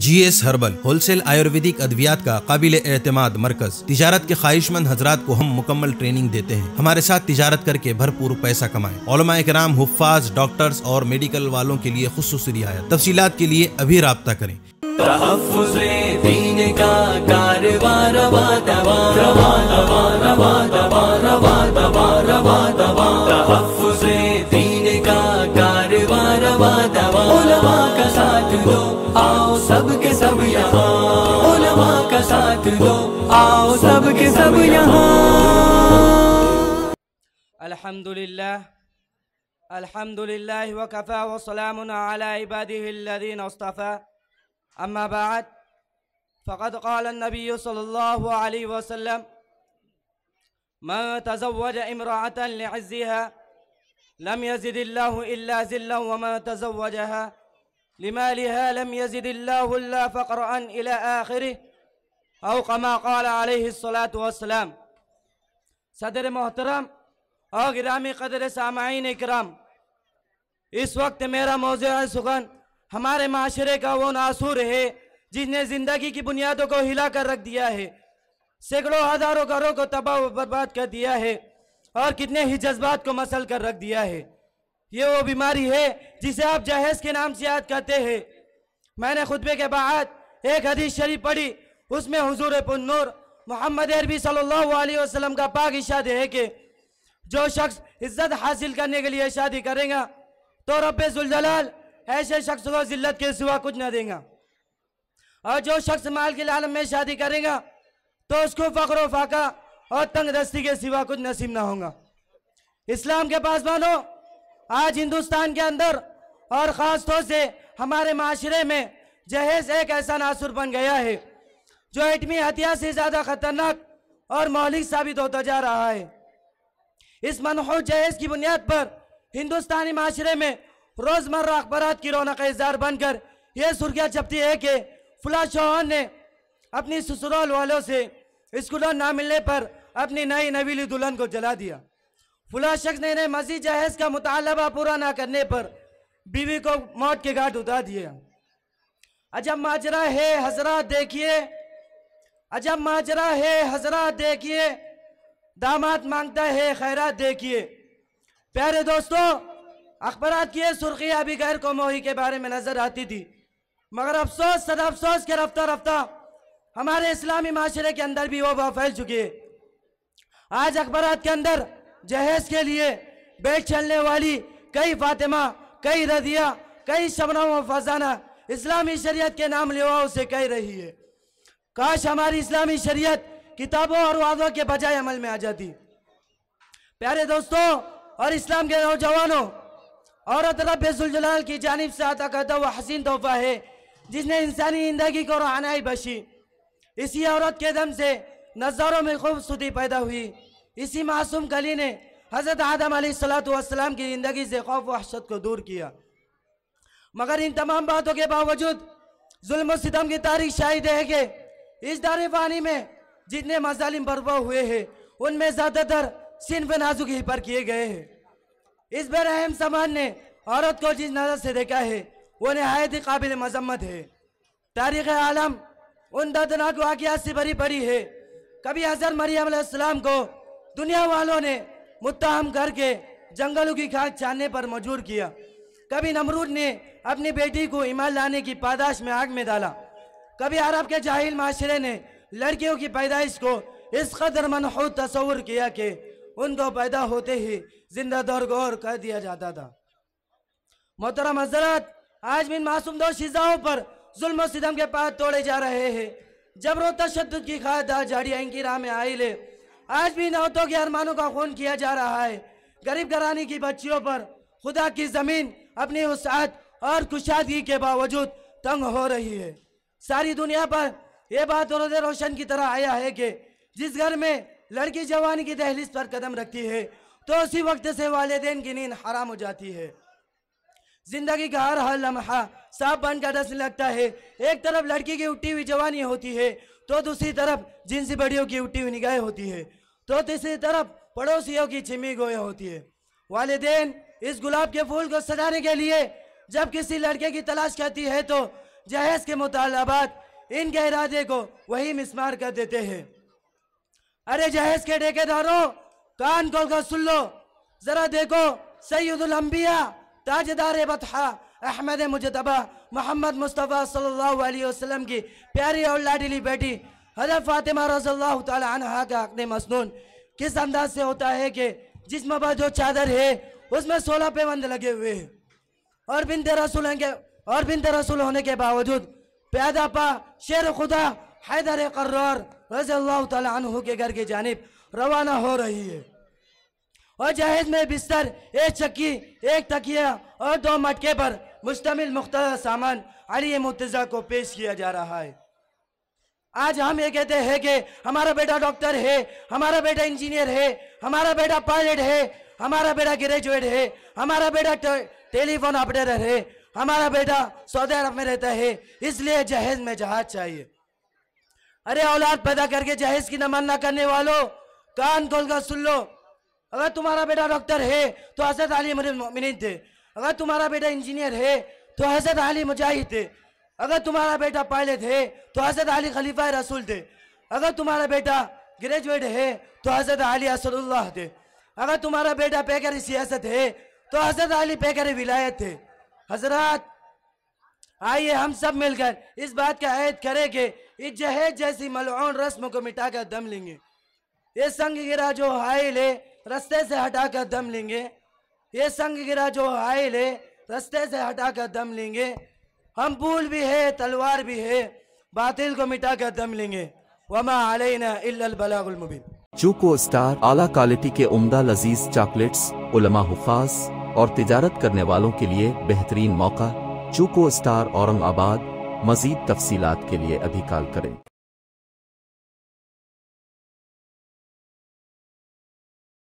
جی S herbal wholesale ayurvedic ادویات کا قابل اعتماد مرکز تجارت کے خواہش مند حضرات کو ہم مکمل ٹریننگ دیتے ہیں ہمارے ساتھ تجارت کر کے بھرپور پیسہ کمائیں علماء اکرام حفاظ ڈاکٹرز اور میڈیکل والوں کے لیے خصوصی رعایت تفصیلات کے لیے ابھی رابطہ کریں سبك सब यहाँ उलमा का साथ दो आओ الحمد لله الحمد لله وكفى وسلام على عباده الذين اصطفى أما بعد فقد قال النبي صلى الله عليه وسلم من تزوج امرأة لعزها لم يزد الله إلا زلا وما تزوجها لم يزد الله إلا فقرا إلى آخره أو كما قال عليه الصلاة والسلام صدر محترم اور گرامی قدر سامعین اکرام اس وقت میرا موضوع سخن ہمارے معاشرے کا وہ ناصور ہے جس نے زندگی کی بنیادوں کو ہلا کر رکھ دیا ہے سینکڑوں ہزاروں گھروں کو تباہ و برباد کر دیا ہے اور کتنے ہی جذبات کو مسل کر رکھ دیا ہے یہ وہ بیماری ہے جسے آپ جہیز کے نام سے یاد کرتے ہیں میں نے خطبے کے بعد ایک حدیث شریف پڑھی اس میں حضور پن نور محمد عربی صلی اللہ علیہ وسلم کا پاک اشاد ہے کہ جو شخص عزت حاصل کرنے کے لیے شادی کرے گا تو رب زلزلال ایسے شخص کو ذلت کے سوا کچھ نہ دیں گا اور جو شخص مال کے عالم میں شادی کرے گا تو اس کو فقر و فاقہ اور تنگ دستی کے سوا کچھ نصیب نہ ہوگا اسلام کے پاس بانو آج ہندوستان کے اندر اور خاص طور سے ہمارے معاشرے میں جہیز ایک ایسا ناصر بن گیا ہے جو ایٹمی ہتھیار سے زیادہ خطرناک اور مولک ثابت ہوتا جا رہا ہے اس منحو جہیز کی بنیاد پر ہندوستانی معاشرے میں روز مرہ اخبارات کی رونق اظہار بن کر یہ سرخیاں چھپتی ہے کہ فلاں چوہان نے اپنی سسرال والوں سے اسکولوں نہ ملنے پر اپنی نئی نویلی دلہن کو جلا دیا فلا شخص نے انہیں مزید جہیز کا مطالبہ پورا نہ کرنے پر بیوی کو موت کے گھاٹ دیا عجب ماجرہ ہے حضرات عجب ماجرہ ہے حضرات دیکھئے دامات مانگتا ہے خیرات دیکھیے پیارے دوستو اخبارات کی سرخیاں بھی غیر کو موہی کے بارے میں نظر آتی تھی مگر افسوس صد افسوس کے رفتہ رفتہ ہمارے اسلامی معاشرے کے اندر بھی وہ پھیل چکی ہے آج اخبارات کے اندر جہیز کے لیے بیٹھ چلنے والی کئی فاطمہ کئی ردیہ کئی و فضانہ اسلامی شریعت کے نام لیواؤں سے کہہ رہی ہے کاش ہماری اسلامی شریعت کتابوں اور وعدوں کے بجائے عمل میں آ جاتی پیارے دوستوں اور اسلام کے نوجوانوں عورت رب سلال کی جانب سے عطا کرتا وہ حسین تحفہ ہے جس نے انسانی زندگی کو رہانائی بشی اسی عورت کے دم سے نظاروں میں خوبصورتی پیدا ہوئی اسی معصوم کلی نے حضرت آدم علیہ السلام کی زندگی سے خوف و احشت کو دور کیا مگر ان تمام باتوں کے باوجود ظلم و ستم کی تاریخ شاہد ہے کہ اس دار فانی میں جتنے مظالم بروا ہوئے ہیں ان میں زیادہ تر صنف نازک ہی پر کیے گئے ہیں اس برحم سمان نے عورت کو جس نظر سے دیکھا ہے وہ نہایت ہی قابل مذمت ہے تاریخ عالم ان دردناک واقعات سے بری بری ہے کبھی حضرت مریم علیہ السلام کو دنیا والوں نے متحم کر کے جنگلوں کی کھاک چھاننے پر مجبور کیا کبھی نمرود نے اپنی بیٹی کو ایمان لانے کی پاداش میں آگ میں ڈالا کبھی عرب کے جاہل معاشرے نے لڑکیوں کی پیدائش کو اس قدر تصور کیا کہ ان کو پیدا ہوتے ہی زندہ دور گور کر دیا جاتا تھا محترم حضرات آج بھی معصوم دو شیزاؤں پر ظلم و صدم کے پاس توڑے جا رہے ہیں جبر و تشدد کی خواہدہ جاڑی جاڑیا کی راہ میں آئلے آج بھی نوتوں کے ارمانوں کا خون کیا جا رہا ہے غریب گرانی کی بچیوں پر خدا کی زمین اپنی وسعت اور کشادگی کے باوجود تنگ ہو رہی ہے ساری دنیا پر یہ بات روز روشن کی طرح آیا ہے کہ جس گھر میں لڑکی جوانی کی دہلیس پر قدم رکھتی ہے تو اسی وقت سے والدین کی نیند حرام ہو جاتی ہے زندگی کا ہر حال لمحہ ساپ بن کا دس لگتا ہے ایک طرف لڑکی کی اٹھی ہوئی جوانی ہوتی ہے تو دوسری طرف جنسی بڑیوں کی اٹھی ہوئی نگاہیں ہوتی ہے تو تیسری طرف پڑوسیوں کی چھمی گوئی ہوتی ہے والدین اس گلاب کے پھول کو سجانے کے لیے جب کسی لڑکے کی تلاش کرتی ہے تو جہیز کے مطالبات ان کے ارادے کو وہی مسمار کر دیتے ہیں ارے جہیز کے ڈیکے داروں کان کو سن لو ذرا دیکھو سید الانبیاء تاجدار بطحا احمد مجدبہ محمد مصطفیٰ صلی اللہ علیہ وسلم کی پیاری اور لاڈیلی بیٹی حضرت فاطمہ رضی اللہ تعالی عنہ کا حقن مسنون کس انداز سے ہوتا ہے کہ جسم بہت چادر ہے اس میں سولہ پیوند لگے ہوئے ہیں اور بنت رسول اور بنت رسول ہونے کے باوجود پیدا پا شیر خدا حیدر قرار رضی اللہ تعالی عنہ کے گھر کی جانب روانہ ہو رہی ہے اور جہیز میں بستر ایک چکی ایک تکیہ اور دو مٹکے پر مشتمل مختلف سامان علی متضا کو پیش کیا جا رہا ہے آج ہم یہ کہتے ہیں کہ ہمارا بیٹا ڈاکٹر ہے ہمارا بیٹا انجینئر ہے ہمارا بیٹا پائلٹ ہے ہمارا بیٹا گریجویٹ ہے ہمارا بیٹا ٹیلی فون آپریٹر ہے ہمارا بیٹا سعودی عرب میں رہتا ہے اس لیے جہیز میں جہاز چاہیے ارے اولاد پیدا کر کے جہیز کی نمن نہ کرنے والوں کان کھول کر سن لو اگر تمہارا بیٹا ڈاکٹر ہے تو حضرت علی مؤمنین تھے اگر تمہارا بیٹا انجینئر ہے تو حضرت علی مجاہد تھے اگر تمہارا بیٹا پائلٹ ہے تو حضرت علی خلیفہ رسول تھے اگر تمہارا بیٹا گریجویٹ ہے تو حضرت علی اسد اللہ تھے اگر تمہارا بیٹا پیکر سیاست ہے تو حضرت علی پیکر ولایت تھے حضرات آئیے ہم سب مل کر اس بات کا عید کرے کہ اس جہیز جیسی ملعون رسم کو مٹا کر دم لیں گے یہ سنگ گرا جو حائل ہے رستے سے ہٹا کر دم لیں گے یہ سنگ گرا جو رستے سے ہٹا کر دم لیں گے ہم پھول بھی ہے تلوار بھی ہے باطل کو مٹا کر دم لیں گے وما علینا الا البلاغ المبین چوکو اسٹار اعلیٰ کوالٹی کے عمدہ لذیذ چاکلیٹس علماء حفاظ اور تجارت کرنے والوں کے لیے بہترین موقع چوکو اسٹار اورنگ آباد مزید تفصیلات کے لیے ابھی کال کریں